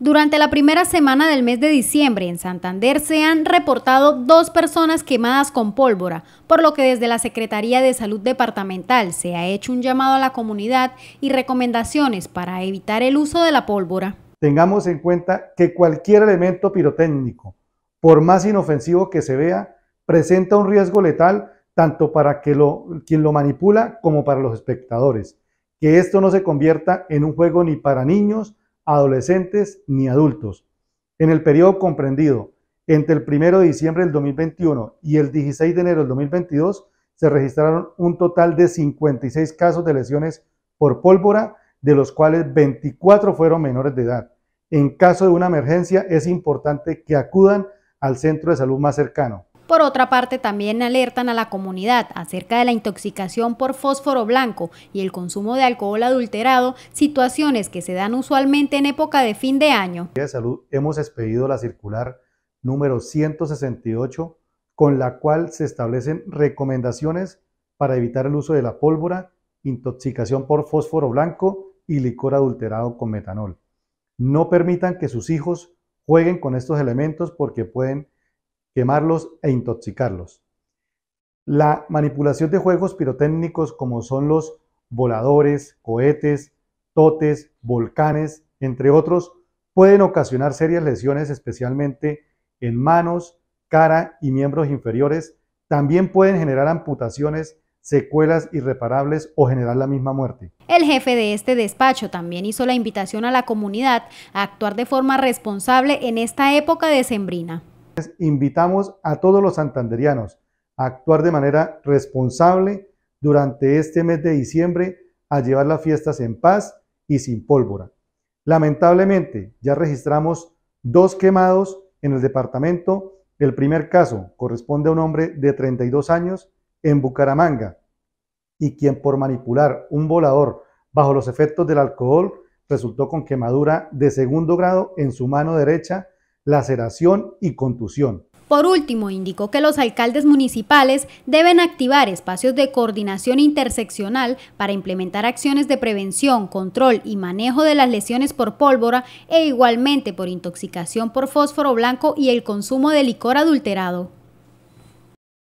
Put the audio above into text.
Durante la primera semana del mes de diciembre en Santander se han reportado dos personas quemadas con pólvora, por lo que desde la Secretaría de Salud Departamental se ha hecho un llamado a la comunidad y recomendaciones para evitar el uso de la pólvora. Tengamos en cuenta que cualquier elemento pirotécnico, por más inofensivo que se vea, presenta un riesgo letal tanto para quien lo manipula como para los espectadores. Que esto no se convierta en un juego ni para niños, adolescentes ni adultos. En el periodo comprendido entre el 1 de diciembre del 2021 y el 16 de enero del 2022, se registraron un total de 56 casos de lesiones por pólvora, de los cuales 24 fueron menores de edad. En caso de una emergencia, es importante que acudan al centro de salud más cercano. Por otra parte, también alertan a la comunidad acerca de la intoxicación por fósforo blanco y el consumo de alcohol adulterado, situaciones que se dan usualmente en época de fin de año. De salud hemos expedido la circular número 168 con la cual se establecen recomendaciones para evitar el uso de la pólvora, intoxicación por fósforo blanco y licor adulterado con metanol. No permitan que sus hijos jueguen con estos elementos porque pueden quemarlos e intoxicarlos. La manipulación de juegos pirotécnicos como son los voladores, cohetes, totes, volcanes, entre otros, pueden ocasionar serias lesiones, especialmente en manos, cara y miembros inferiores. También pueden generar amputaciones, secuelas irreparables o generar la misma muerte. El jefe de este despacho también hizo la invitación a la comunidad a actuar de forma responsable en esta época decembrina invitamos a todos los santanderianos a actuar de manera responsable durante este mes de diciembre, a llevar las fiestas en paz y sin pólvora. Lamentablemente, ya registramos dos quemados en el departamento. El primer caso corresponde a un hombre de 32 años en Bucaramanga y quien por manipular un volador bajo los efectos del alcohol resultó con quemadura de segundo grado en su mano derecha laceración y contusión. Por último, indicó que los alcaldes municipales deben activar espacios de coordinación interseccional para implementar acciones de prevención, control y manejo de las lesiones por pólvora e igualmente por intoxicación por fósforo blanco y el consumo de licor adulterado.